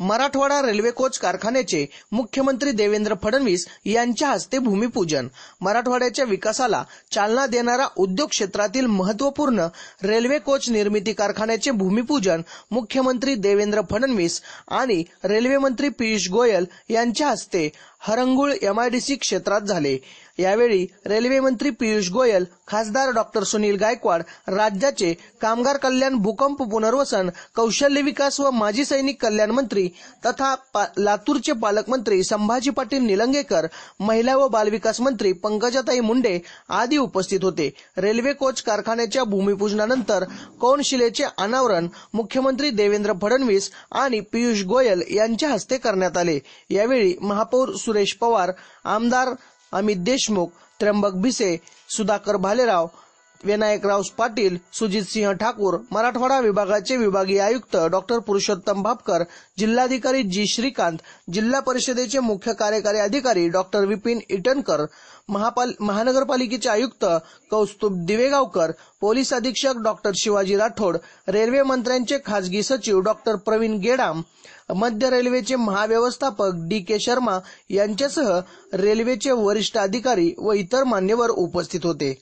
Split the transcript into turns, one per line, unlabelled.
Marathwada railway coach कारखान्याचे मुख्यमंत्री देवेंद्र फडणवीस यांच्या हस्ते भूमिपूजन मराठवाड्याच्या विकासाला चालना देणारा उद्योग क्षेत्रातील महत्वपूर्ण रेल्वे कोच निर्मिती कारखान्याचे भूमिपूजन मुख्यमंत्री देवेंद्र फडणवीस आणि रेल्वे मंत्री पियुष गोयल यांच्या हस्ते हरंगुळ एमआयडीसी क्षेत्रात झाले यावेळी रेल्वे मंत्री पियुष गोयल खासदार डॉक्टर सुनील गायकवाड राज्याचे कामगार कल्याण भूकंप पुनर्वसन कौशल्य विकास व माजी सैनिक कल्याण मंत्री तथा पा, लातूरचे पालकमंत्री संभाजी पाटील निलंगेकर महिला व बालविकास मंत्री पंकजाताई मुंडे आदी उपस्थित होते रेल्वे कोच कारखान्याच्या भूमिपूजनानंतर कोनशिलेचे अनावरण मुख्यमंत्री देवेंद्र फडणवीस आणि पियुष गोयल यांच्या हस्ते करण्यात आले यावेळी महापौर सुरेश पवार आमदार अमित देशमुख त्र्यंबक भिसे सुधाकर भालेराव विनायकराव पाटील सुजितसिंह ठाकूर मराठवाडा विभागाचे विभागीय आयुक्त डॉक्टर पुरुषोत्तम भापकर जिल्हाधिकारी जी श्रीकांत जिल्हा परिषदेचे मुख्य कार्यकारी अधिकारी डॉक्टर विपिन इटनकर महानगरपालिकेचे आयुक्त कौस्तुभ दिवेगावकर पोलीस अधीक्षक डॉक्टर शिवाजी राठोड रेल्वे मंत्र्यांचे खासगी सचिव डॉक्टर प्रवीण गेडाम मध्य रेल्वेचे महाव्यवस्थापक डी के शर्मा यांच्यासह रेल्वेचे वरिष्ठ अधिकारी व इतर मान्यवर उपस्थित होते